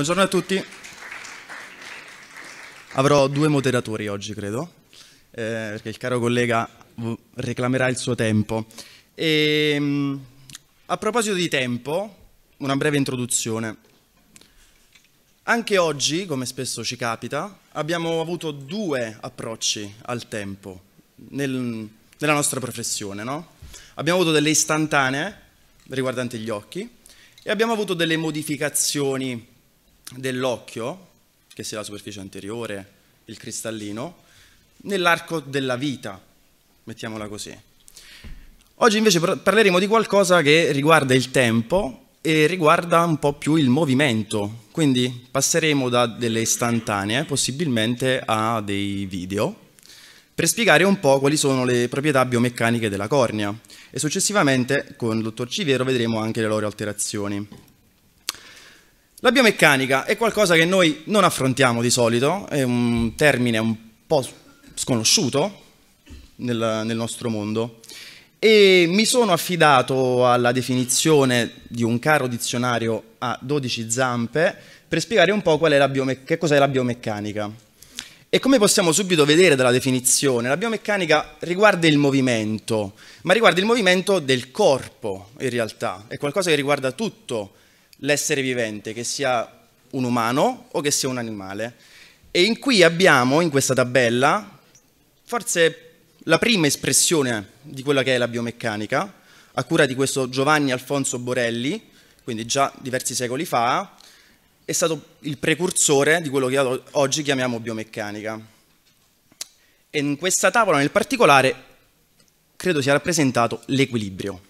Buongiorno a tutti. Avrò due moderatori oggi, credo, eh, perché il caro collega reclamerà il suo tempo. E, ehm, a proposito di tempo, una breve introduzione. Anche oggi, come spesso ci capita, abbiamo avuto due approcci al tempo nel, nella nostra professione. No? Abbiamo avuto delle istantanee riguardanti gli occhi e abbiamo avuto delle modificazioni dell'occhio, che sia la superficie anteriore, il cristallino, nell'arco della vita, mettiamola così. Oggi invece parleremo di qualcosa che riguarda il tempo e riguarda un po' più il movimento, quindi passeremo da delle istantanee possibilmente a dei video per spiegare un po' quali sono le proprietà biomeccaniche della cornea e successivamente con il dottor Civiero vedremo anche le loro alterazioni. La biomeccanica è qualcosa che noi non affrontiamo di solito, è un termine un po' sconosciuto nel, nel nostro mondo e mi sono affidato alla definizione di un caro dizionario a 12 zampe per spiegare un po' che cos'è la biomeccanica. E come possiamo subito vedere dalla definizione, la biomeccanica riguarda il movimento, ma riguarda il movimento del corpo in realtà, è qualcosa che riguarda tutto l'essere vivente, che sia un umano o che sia un animale. E in cui abbiamo, in questa tabella, forse la prima espressione di quella che è la biomeccanica, a cura di questo Giovanni Alfonso Borelli, quindi già diversi secoli fa, è stato il precursore di quello che oggi chiamiamo biomeccanica. E in questa tavola nel particolare credo sia rappresentato l'equilibrio.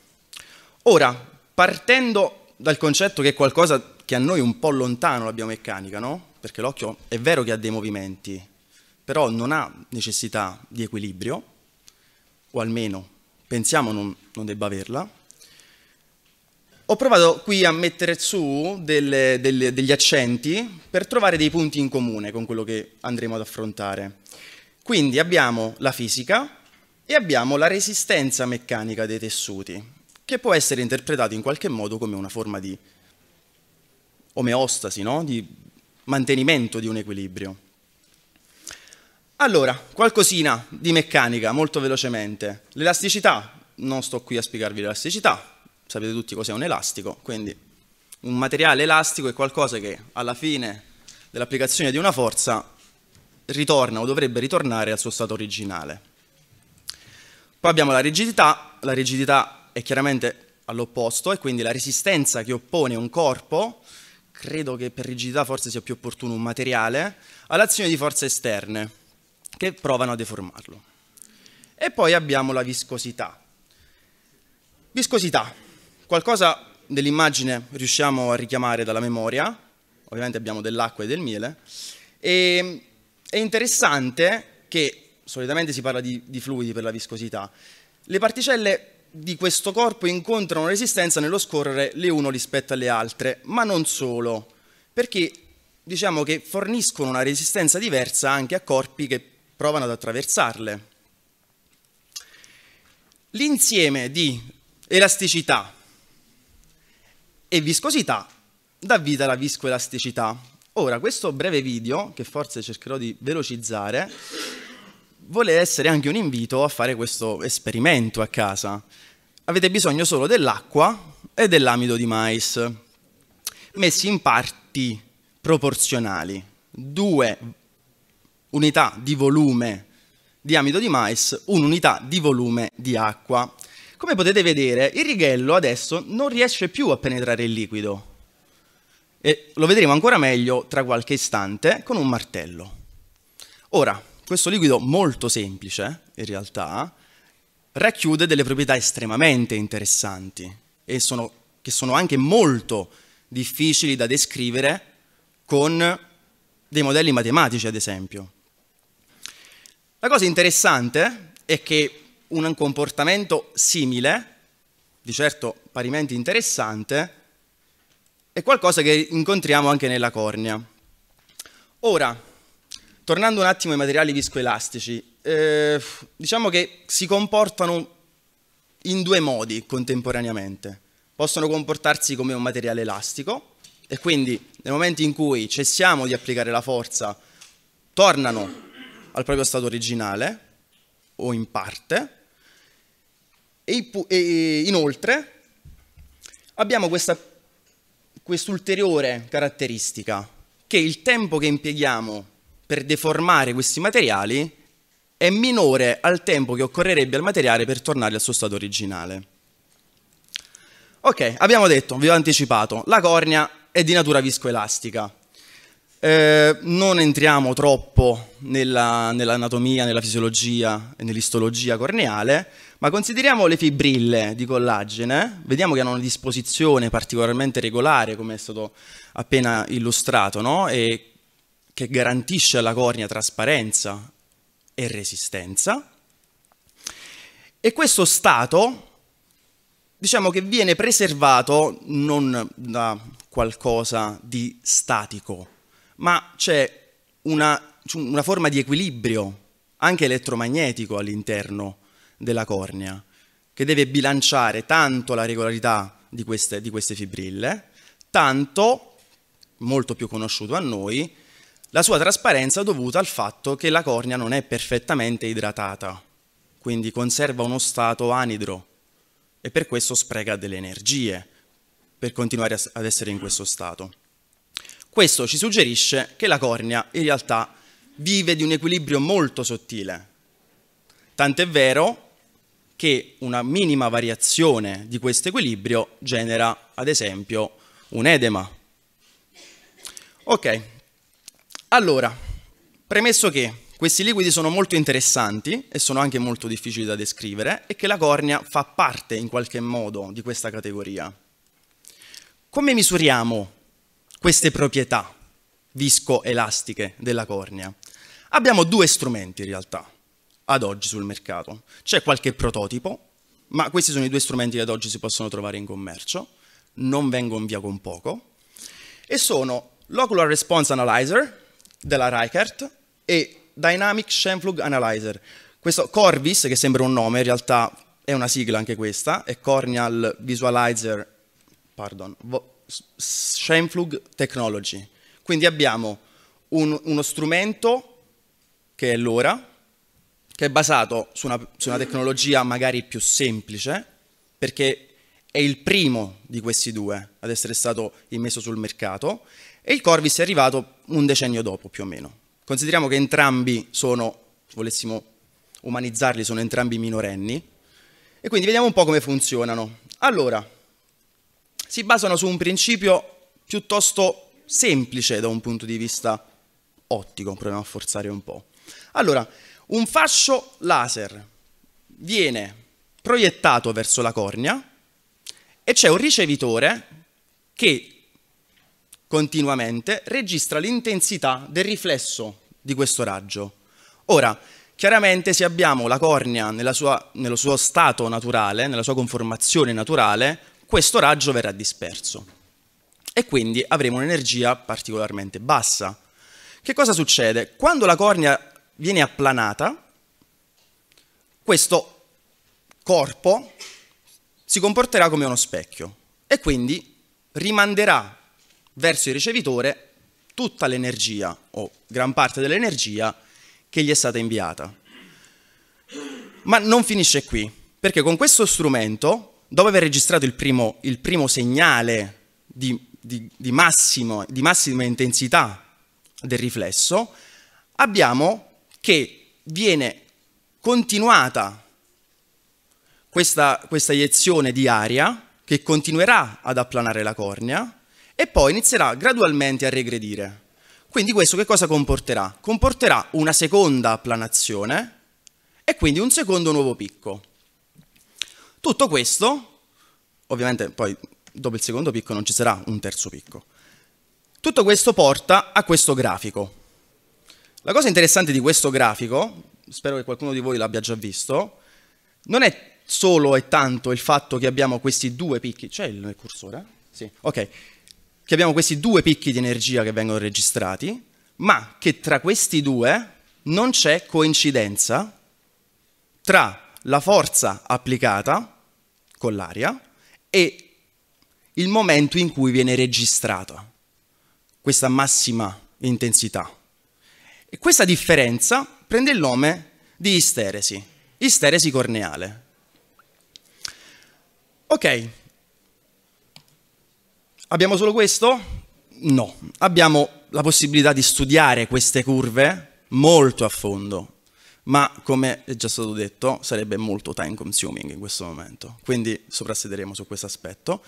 Ora, partendo dal concetto che è qualcosa che a noi è un po' lontano la biomeccanica, no? Perché l'occhio è vero che ha dei movimenti, però non ha necessità di equilibrio, o almeno pensiamo non, non debba averla. Ho provato qui a mettere su delle, delle, degli accenti per trovare dei punti in comune con quello che andremo ad affrontare. Quindi abbiamo la fisica e abbiamo la resistenza meccanica dei tessuti, che può essere interpretato in qualche modo come una forma di omeostasi, no? di mantenimento di un equilibrio. Allora, qualcosina di meccanica, molto velocemente. L'elasticità, non sto qui a spiegarvi l'elasticità, sapete tutti cos'è un elastico, quindi un materiale elastico è qualcosa che alla fine dell'applicazione di una forza ritorna o dovrebbe ritornare al suo stato originale. Poi abbiamo la rigidità, la rigidità è chiaramente all'opposto e quindi la resistenza che oppone un corpo, credo che per rigidità forse sia più opportuno un materiale, all'azione di forze esterne che provano a deformarlo. E poi abbiamo la viscosità. Viscosità, qualcosa dell'immagine riusciamo a richiamare dalla memoria, ovviamente abbiamo dell'acqua e del miele, e è interessante che solitamente si parla di, di fluidi per la viscosità, le particelle di questo corpo incontrano resistenza nello scorrere le uno rispetto alle altre, ma non solo, perché diciamo che forniscono una resistenza diversa anche a corpi che provano ad attraversarle. L'insieme di elasticità e viscosità dà vita alla viscoelasticità. Ora, questo breve video, che forse cercherò di velocizzare, vuole essere anche un invito a fare questo esperimento a casa. Avete bisogno solo dell'acqua e dell'amido di mais, messi in parti proporzionali. Due unità di volume di amido di mais, un'unità di volume di acqua. Come potete vedere, il righello adesso non riesce più a penetrare il liquido. E lo vedremo ancora meglio tra qualche istante con un martello. Ora, questo liquido molto semplice, in realtà, racchiude delle proprietà estremamente interessanti e sono, che sono anche molto difficili da descrivere con dei modelli matematici, ad esempio. La cosa interessante è che un comportamento simile, di certo parimenti interessante, è qualcosa che incontriamo anche nella cornea. Ora, Tornando un attimo ai materiali viscoelastici, eh, diciamo che si comportano in due modi contemporaneamente. Possono comportarsi come un materiale elastico e quindi nel momento in cui cessiamo di applicare la forza tornano al proprio stato originale o in parte e, e inoltre abbiamo questa quest'ulteriore caratteristica che il tempo che impieghiamo per deformare questi materiali è minore al tempo che occorrerebbe al materiale per tornare al suo stato originale. Ok, abbiamo detto, vi ho anticipato, la cornea è di natura viscoelastica. Eh, non entriamo troppo nella, nell'anatomia, nella fisiologia e nell'istologia corneale, ma consideriamo le fibrille di collagene, vediamo che hanno una disposizione particolarmente regolare, come è stato appena illustrato, no? e che garantisce alla cornea trasparenza e resistenza. E questo stato, diciamo che viene preservato non da qualcosa di statico, ma c'è una, una forma di equilibrio, anche elettromagnetico, all'interno della cornea, che deve bilanciare tanto la regolarità di queste, di queste fibrille, tanto, molto più conosciuto a noi, la sua trasparenza è dovuta al fatto che la cornea non è perfettamente idratata, quindi conserva uno stato anidro e per questo spreca delle energie per continuare ad essere in questo stato. Questo ci suggerisce che la cornea in realtà vive di un equilibrio molto sottile, tant'è vero che una minima variazione di questo equilibrio genera, ad esempio, un edema. Ok, allora, premesso che questi liquidi sono molto interessanti e sono anche molto difficili da descrivere e che la cornea fa parte in qualche modo di questa categoria. Come misuriamo queste proprietà viscoelastiche della cornea? Abbiamo due strumenti in realtà ad oggi sul mercato. C'è qualche prototipo, ma questi sono i due strumenti che ad oggi si possono trovare in commercio, non vengono via con poco, e sono l'Ocular Response Analyzer, della Reichert e Dynamic Shenflug Analyzer. Questo Corvis, che sembra un nome, in realtà è una sigla anche questa, è Corneal Visualizer, pardon, Shenflug Technology. Quindi abbiamo un, uno strumento che è l'ora, che è basato su una, su una tecnologia magari più semplice, perché è il primo di questi due ad essere stato immesso sul mercato, e il Corvis è arrivato un decennio dopo più o meno. Consideriamo che entrambi sono, se volessimo umanizzarli, sono entrambi minorenni e quindi vediamo un po' come funzionano. Allora, si basano su un principio piuttosto semplice da un punto di vista ottico, proviamo a forzare un po'. Allora, un fascio laser viene proiettato verso la cornea e c'è un ricevitore che continuamente registra l'intensità del riflesso di questo raggio. Ora, chiaramente se abbiamo la cornea sua, nello suo stato naturale, nella sua conformazione naturale, questo raggio verrà disperso e quindi avremo un'energia particolarmente bassa. Che cosa succede? Quando la cornea viene applanata, questo corpo si comporterà come uno specchio e quindi rimanderà verso il ricevitore tutta l'energia o gran parte dell'energia che gli è stata inviata. Ma non finisce qui, perché con questo strumento, dopo aver registrato il primo, il primo segnale di, di, di, massimo, di massima intensità del riflesso, abbiamo che viene continuata questa, questa, iniezione di aria che continuerà ad applanare la cornea e poi inizierà gradualmente a regredire. Quindi questo che cosa comporterà? Comporterà una seconda planazione e quindi un secondo nuovo picco. Tutto questo, ovviamente poi dopo il secondo picco non ci sarà un terzo picco, tutto questo porta a questo grafico. La cosa interessante di questo grafico, spero che qualcuno di voi l'abbia già visto, non è solo e tanto il fatto che abbiamo questi due picchi, c'è il cursore? Sì, ok che abbiamo questi due picchi di energia che vengono registrati, ma che tra questi due non c'è coincidenza tra la forza applicata con l'aria e il momento in cui viene registrata questa massima intensità. E questa differenza prende il nome di isteresi, isteresi corneale. Ok, Abbiamo solo questo? No, abbiamo la possibilità di studiare queste curve molto a fondo, ma come è già stato detto sarebbe molto time consuming in questo momento, quindi soprassederemo su questo aspetto.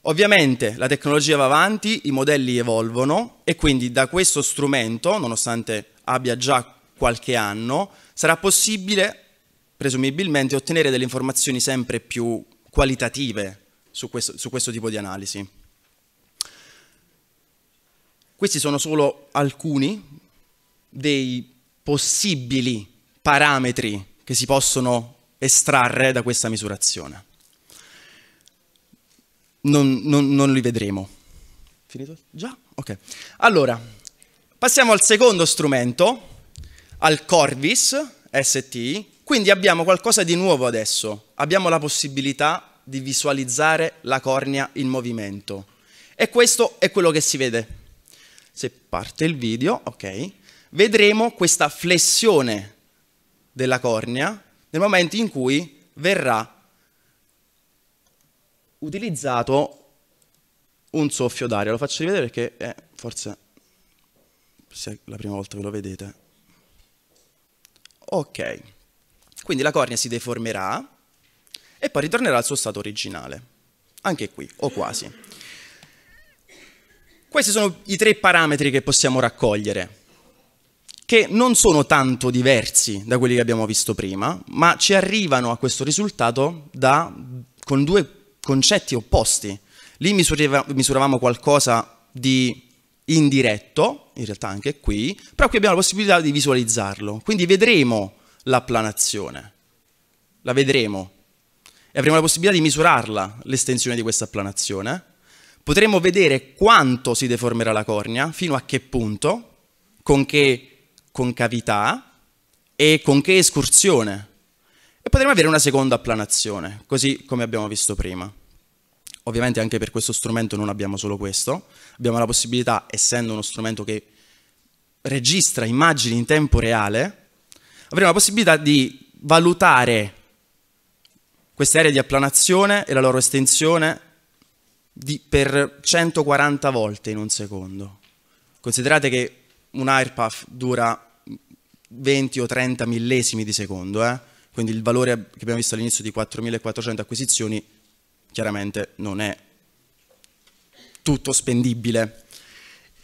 Ovviamente la tecnologia va avanti, i modelli evolvono e quindi da questo strumento, nonostante abbia già qualche anno, sarà possibile presumibilmente ottenere delle informazioni sempre più qualitative su questo, su questo tipo di analisi. Questi sono solo alcuni dei possibili parametri che si possono estrarre da questa misurazione. Non, non, non, li vedremo. Finito? Già? Ok. Allora, passiamo al secondo strumento, al Corvis ST. Quindi abbiamo qualcosa di nuovo adesso. Abbiamo la possibilità di visualizzare la cornea in movimento. E questo è quello che si vede. Se parte il video, ok, vedremo questa flessione della cornea nel momento in cui verrà utilizzato un soffio d'aria. Lo faccio rivedere perché è eh, forse è la prima volta che lo vedete. Ok, quindi la cornea si deformerà e poi ritornerà al suo stato originale. Anche qui, o quasi. Questi sono i tre parametri che possiamo raccogliere, che non sono tanto diversi da quelli che abbiamo visto prima, ma ci arrivano a questo risultato da, con due concetti opposti. Lì misuravamo qualcosa di indiretto, in realtà anche qui, però qui abbiamo la possibilità di visualizzarlo. Quindi vedremo l'applanazione, la vedremo e avremo la possibilità di misurarla, l'estensione di questa applanazione, potremo vedere quanto si deformerà la cornea, fino a che punto, con che concavità e con che escursione. E potremo avere una seconda applanazione, così come abbiamo visto prima. Ovviamente anche per questo strumento non abbiamo solo questo, abbiamo la possibilità, essendo uno strumento che registra immagini in tempo reale, avremo la possibilità di valutare queste aree di applanazione e la loro estensione di, per 140 volte in un secondo. Considerate che un airpath dura 20 o 30 millesimi di secondo, eh? quindi il valore che abbiamo visto all'inizio di 4400 acquisizioni chiaramente non è tutto spendibile.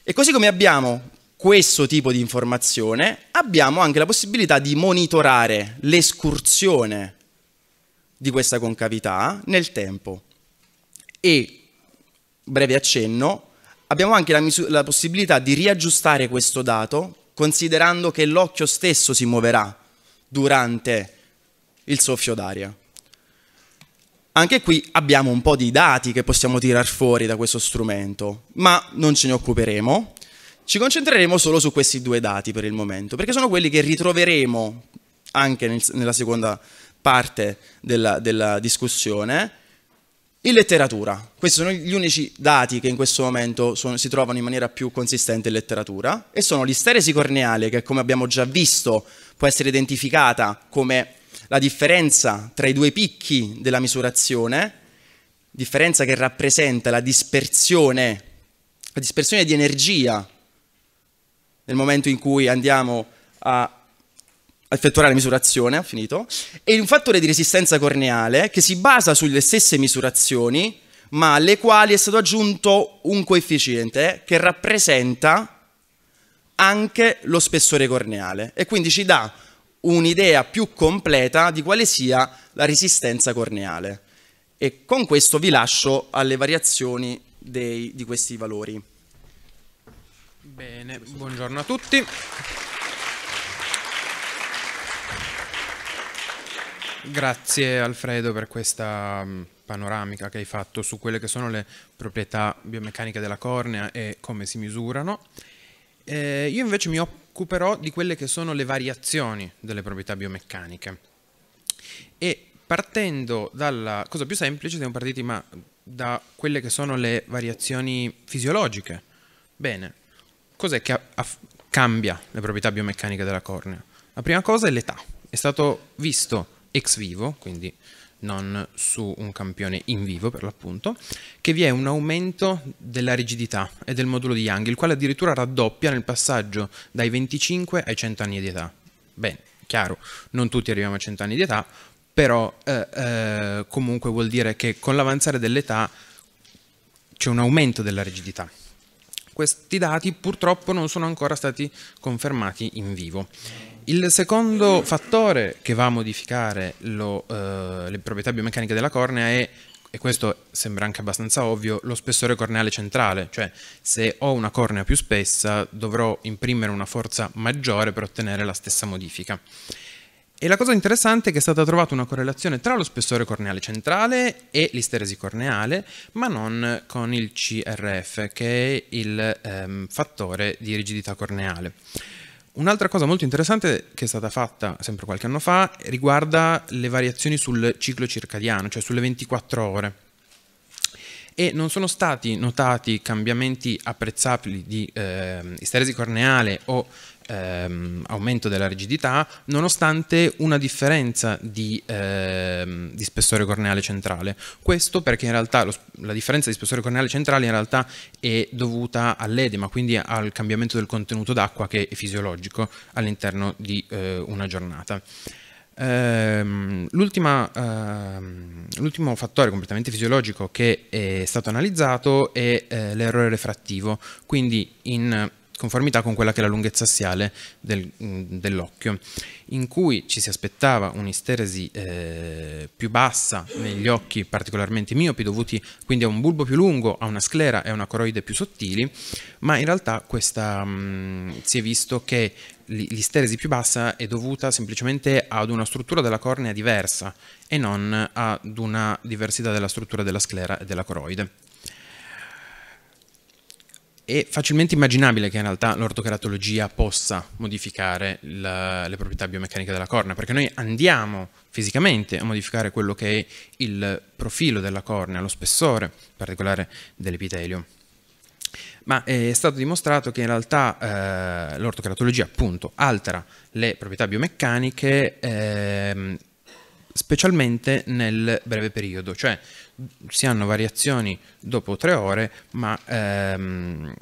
E così come abbiamo questo tipo di informazione, abbiamo anche la possibilità di monitorare l'escursione di questa concavità nel tempo. E, breve accenno, abbiamo anche la, la possibilità di riaggiustare questo dato considerando che l'occhio stesso si muoverà durante il soffio d'aria. Anche qui abbiamo un po' di dati che possiamo tirar fuori da questo strumento, ma non ce ne occuperemo. Ci concentreremo solo su questi due dati per il momento, perché sono quelli che ritroveremo anche nel, nella seconda parte della, della discussione. In letteratura, questi sono gli unici dati che in questo momento sono, si trovano in maniera più consistente in letteratura e sono l'isteresi corneale che come abbiamo già visto può essere identificata come la differenza tra i due picchi della misurazione, differenza che rappresenta la dispersione, la dispersione di energia nel momento in cui andiamo a effettuare la misurazione, ha finito, e un fattore di resistenza corneale che si basa sulle stesse misurazioni, ma alle quali è stato aggiunto un coefficiente che rappresenta anche lo spessore corneale e quindi ci dà un'idea più completa di quale sia la resistenza corneale. E con questo vi lascio alle variazioni dei, di questi valori. Bene, buongiorno a tutti. Grazie Alfredo per questa mm, panoramica che hai fatto su quelle che sono le proprietà biomeccaniche della cornea e come si misurano. Eh, io invece mi occuperò di quelle che sono le variazioni delle proprietà biomeccaniche. E partendo dalla cosa più semplice, siamo partiti ma, da quelle che sono le variazioni fisiologiche. Bene, cos'è che cambia le proprietà biomeccaniche della cornea? La prima cosa è l'età. È stato visto ex vivo, quindi non su un campione in vivo per l'appunto, che vi è un aumento della rigidità e del modulo di Young, il quale addirittura raddoppia nel passaggio dai 25 ai 100 anni di età. Bene, chiaro, non tutti arriviamo a 100 anni di età, però eh, eh, comunque vuol dire che con l'avanzare dell'età c'è un aumento della rigidità. Questi dati purtroppo non sono ancora stati confermati in vivo. Il secondo fattore che va a modificare lo, eh, le proprietà biomeccaniche della cornea è e questo sembra anche abbastanza ovvio, lo spessore corneale centrale, cioè se ho una cornea più spessa dovrò imprimere una forza maggiore per ottenere la stessa modifica. E la cosa interessante è che è stata trovata una correlazione tra lo spessore corneale centrale e l'isteresi corneale, ma non con il CRF, che è il ehm, fattore di rigidità corneale. Un'altra cosa molto interessante che è stata fatta sempre qualche anno fa riguarda le variazioni sul ciclo circadiano, cioè sulle 24 ore. E non sono stati notati cambiamenti apprezzabili di eh, isteresi corneale o ehm, aumento della rigidità, nonostante una differenza di, ehm, di spessore corneale centrale. Questo perché in realtà lo, la differenza di spessore corneale centrale in realtà è dovuta all'edema, quindi al cambiamento del contenuto d'acqua che è fisiologico all'interno di eh, una giornata. Ehm, ehm, l'ultimo fattore completamente fisiologico che è stato analizzato è eh, l'errore refrattivo, quindi in conformità con quella che è la lunghezza assiale del, mm, dell'occhio, in cui ci si aspettava un'isteresi eh, più bassa negli occhi particolarmente miopi, dovuti quindi a un bulbo più lungo, a una sclera e a una coroide più sottili, ma in realtà questa, mh, mm, si è visto che l'isteresi più bassa è dovuta semplicemente ad una struttura della cornea diversa e non ad una diversità della struttura della sclera e della coroide. È facilmente immaginabile che in realtà l'ortocaratologia possa modificare la, le proprietà biomeccaniche della cornea, perché noi andiamo fisicamente a modificare quello che è il profilo della cornea, lo spessore particolare dell'epitelio. Ma eh, è stato dimostrato che in realtà eh, l'ortocaratologia appunto altera le proprietà biomeccaniche eh, specialmente nel breve periodo, cioè si hanno variazioni dopo tre ore, ma ehm,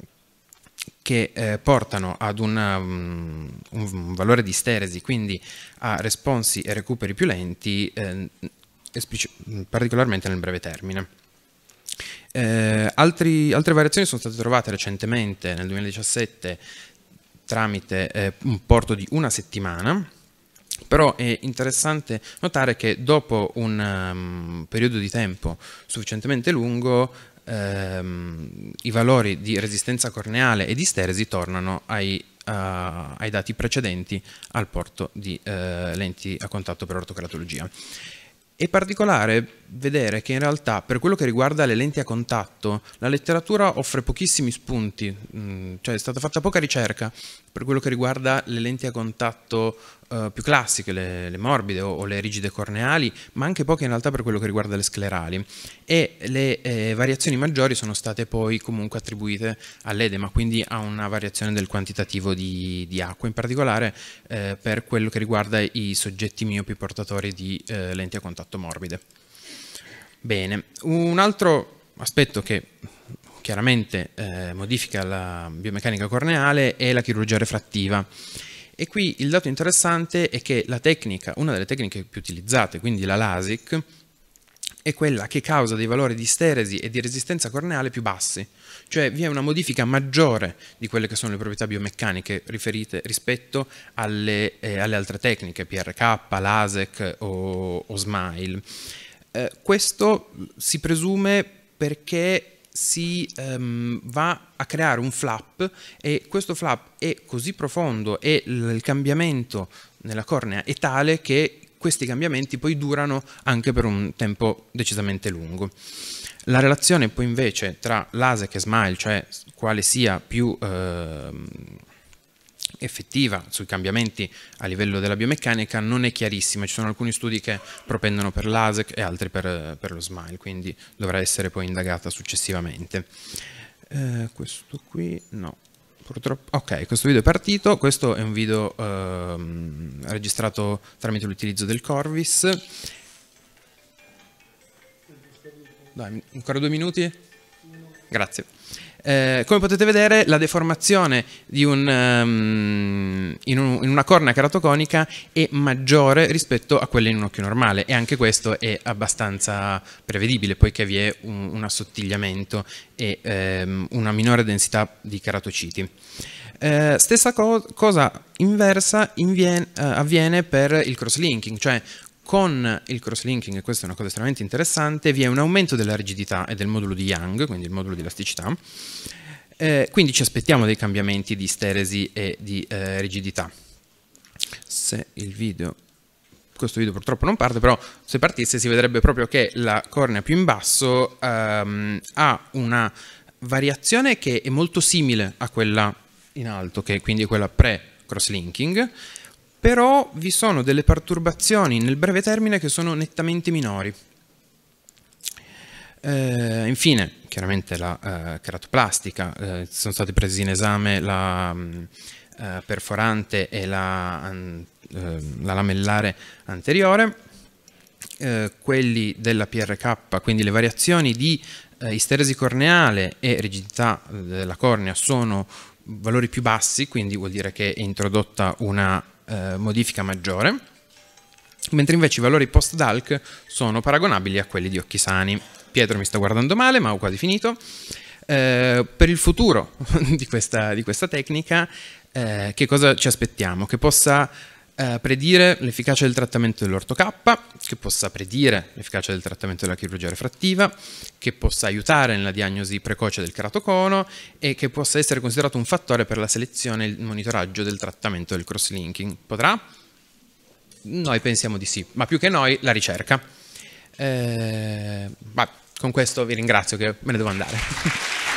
che eh, portano ad una, um, un valore di steresi, quindi a responsi e recuperi più lenti, eh, particolarmente nel breve termine. Eh, altri, altre variazioni sono state trovate recentemente, nel 2017, tramite eh, un porto di una settimana, però è interessante notare che dopo un um, periodo di tempo sufficientemente lungo ehm, i valori di resistenza corneale e di steresi tornano ai, uh, ai dati precedenti al porto di uh, lenti a contatto per ortocratologia. È particolare vedere che in realtà per quello che riguarda le lenti a contatto la letteratura offre pochissimi spunti, mm, cioè è stata fatta poca ricerca per quello che riguarda le lenti a contatto eh, più classiche, le, le morbide o, o, le rigide corneali, ma anche poche in realtà per quello che riguarda le sclerali. E le eh, variazioni maggiori sono state poi comunque attribuite all'edema, quindi a una variazione del quantitativo di, di acqua, in particolare eh, per quello che riguarda i soggetti miopi portatori di eh, lenti a contatto morbide. Bene, un altro aspetto che chiaramente eh, modifica la biomeccanica corneale è la chirurgia refrattiva. E qui il dato interessante è che la tecnica, una delle tecniche più utilizzate, quindi la LASIK, è quella che causa dei valori di steresi e di resistenza corneale più bassi, cioè vi è una modifica maggiore di quelle che sono le proprietà biomeccaniche riferite rispetto alle, eh, alle altre tecniche, PRK, LASIC o, o SMILE. Eh, questo si presume perché si um, va a creare un flap e questo flap è così profondo e il cambiamento nella cornea è tale che questi cambiamenti poi durano anche per un tempo decisamente lungo. La relazione poi invece tra l'ASEC e SMILE, cioè quale sia più eh, effettiva sui cambiamenti a livello della biomeccanica non è chiarissima, ci sono alcuni studi che propendono per l'ASEC e altri per, per lo SMILE, quindi dovrà essere poi indagata successivamente. Eh, questo qui no. Purtroppo, ok, questo video è partito, questo è un video ehm, registrato tramite l'utilizzo del Corvis. Dai, ancora due minuti? Grazie. Eh, come potete vedere, la deformazione un, um, in, un, in, una cornea keratoconica è maggiore rispetto a quella in un occhio normale e anche questo è abbastanza prevedibile poiché vi è un, un assottigliamento e um, una minore densità di keratociti. Eh, stessa co cosa inversa invien, eh, avviene per il cross-linking, cioè con il cross-linking, e questa è una cosa estremamente interessante, vi è un aumento della rigidità e del modulo di Young, quindi il modulo di elasticità, eh, quindi ci aspettiamo dei cambiamenti di steresi e di eh, rigidità. Se il video questo video purtroppo non parte, però se partisse si vedrebbe proprio che la cornea più in basso ehm, ha una variazione che è molto simile a quella in alto, che quindi è quella pre cross linking però vi sono delle perturbazioni nel breve termine che sono nettamente minori. Eh, infine, chiaramente la eh, keratoplastica, eh, sono state prese in esame la mh, mm, eh, perforante e la, an, ehm, la lamellare anteriore, eh, quelli della PRK, quindi le variazioni di eh, isteresi corneale e rigidità della cornea sono valori più bassi, quindi vuol dire che è introdotta una eh, modifica maggiore, mentre invece i valori post-DALC sono paragonabili a quelli di occhi sani. Pietro mi sta guardando male, ma ho quasi finito. Eh, per il futuro di questa, di questa tecnica, eh, che cosa ci aspettiamo? Che possa eh, predire l'efficacia del trattamento dell'orto K, che possa predire l'efficacia del trattamento della chirurgia refrattiva, che possa aiutare nella diagnosi precoce del keratocono e che possa essere considerato un fattore per la selezione e il monitoraggio del trattamento del cross-linking. Potrà? Noi pensiamo di sì, ma più che noi la ricerca. Eh, con questo vi ringrazio che me ne devo andare.